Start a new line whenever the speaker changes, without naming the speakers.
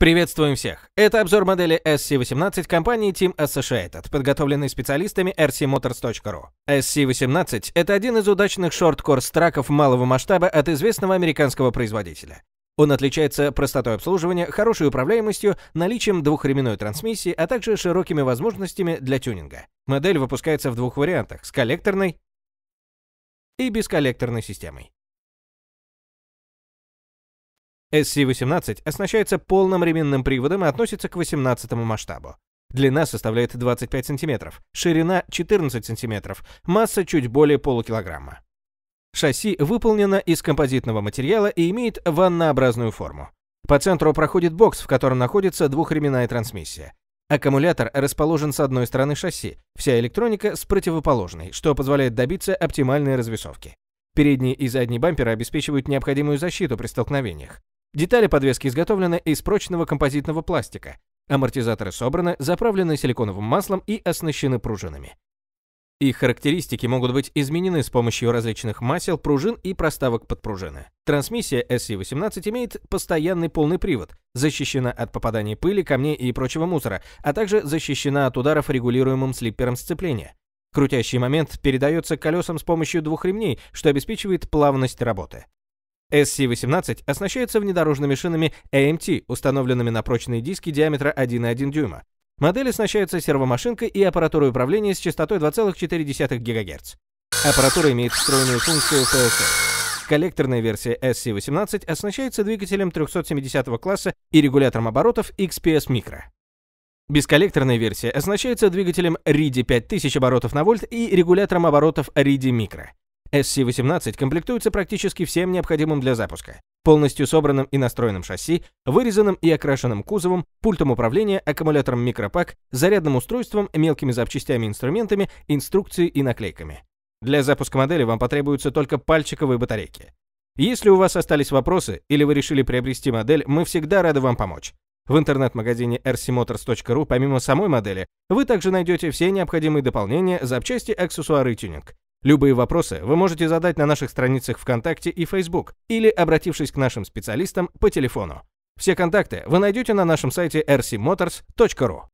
Приветствуем всех! Это обзор модели SC-18 компании Team Associated, подготовленный специалистами rcmotors.ru. SC-18 — это один из удачных шорт-корс-траков малого масштаба от известного американского производителя. Он отличается простотой обслуживания, хорошей управляемостью, наличием двухременной трансмиссии, а также широкими возможностями для тюнинга. Модель выпускается в двух вариантах — с коллекторной и бесколлекторной системой. SC-18 оснащается полным ременным приводом и относится к 18 масштабу. Длина составляет 25 см, ширина 14 см, масса чуть более полукилограмма. Шасси выполнено из композитного материала и имеет ваннообразную форму. По центру проходит бокс, в котором находится двухременная трансмиссия. Аккумулятор расположен с одной стороны шасси, вся электроника с противоположной, что позволяет добиться оптимальной развесовки. Передние и задние бамперы обеспечивают необходимую защиту при столкновениях. Детали подвески изготовлены из прочного композитного пластика. Амортизаторы собраны, заправлены силиконовым маслом и оснащены пружинами. Их характеристики могут быть изменены с помощью различных масел, пружин и проставок под пружины. Трансмиссия SC-18 имеет постоянный полный привод, защищена от попаданий пыли, камней и прочего мусора, а также защищена от ударов регулируемым слиппером сцепления. Крутящий момент передается колесам с помощью двух ремней, что обеспечивает плавность работы. SC-18 оснащается внедорожными шинами AMT, установленными на прочные диски диаметра 1,1 дюйма. Модель оснащается сервомашинкой и аппаратурой управления с частотой 2,4 ГГц. Аппаратура имеет встроенную функцию FSS. Коллекторная версия SC-18 оснащается двигателем 370 класса и регулятором оборотов XPS Micro. Бесколлекторная версия оснащается двигателем RIDI 5000 оборотов на вольт и регулятором оборотов RIDI Micro. SC-18 комплектуется практически всем необходимым для запуска. Полностью собранным и настроенным шасси, вырезанным и окрашенным кузовом, пультом управления, аккумулятором микропак, зарядным устройством, мелкими запчастями инструментами, инструкцией и наклейками. Для запуска модели вам потребуются только пальчиковые батарейки. Если у вас остались вопросы или вы решили приобрести модель, мы всегда рады вам помочь. В интернет-магазине rcmotors.ru помимо самой модели, вы также найдете все необходимые дополнения, запчасти, аксессуары и тюнинг. Любые вопросы вы можете задать на наших страницах ВКонтакте и Facebook или обратившись к нашим специалистам по телефону. Все контакты вы найдете на нашем сайте rcmotors.ru.